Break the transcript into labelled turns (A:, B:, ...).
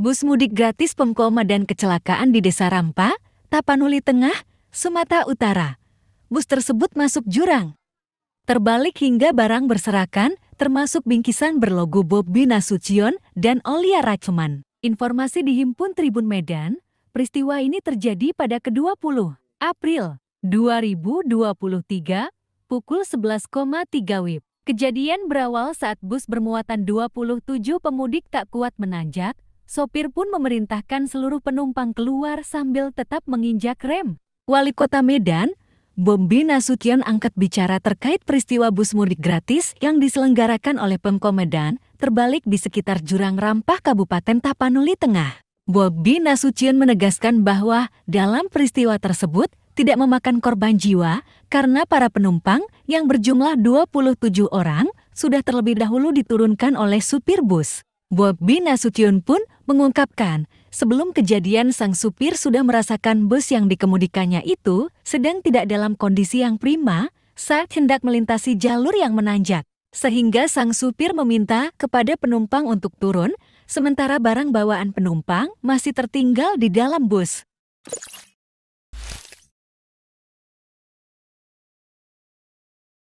A: Bus mudik gratis Pemkoma dan kecelakaan di Desa Rampa, Tapanuli Tengah, Sumatera Utara. Bus tersebut masuk jurang. Terbalik hingga barang berserakan, termasuk bingkisan berlogo Bina Nasution dan Olia Rachman. Informasi dihimpun Tribun Medan, peristiwa ini terjadi pada ke-20 April 2023 pukul 11,3 WIB. Kejadian berawal saat bus bermuatan 27 pemudik tak kuat menanjak, Sopir pun memerintahkan seluruh penumpang keluar sambil tetap menginjak rem. Wali Kota Medan, Bombi Nasution angkat bicara terkait peristiwa bus mudik gratis yang diselenggarakan oleh Pemko Medan terbalik di sekitar Jurang Rampah Kabupaten Tapanuli Tengah. Bobi Nasution menegaskan bahwa dalam peristiwa tersebut tidak memakan korban jiwa karena para penumpang yang berjumlah 27 orang sudah terlebih dahulu diturunkan oleh supir bus. Bobby Nasution pun mengungkapkan, sebelum kejadian sang supir sudah merasakan bus yang dikemudikannya itu sedang tidak dalam kondisi yang prima saat hendak melintasi jalur yang menanjak. Sehingga sang supir meminta kepada penumpang untuk turun, sementara barang bawaan penumpang masih tertinggal di dalam bus.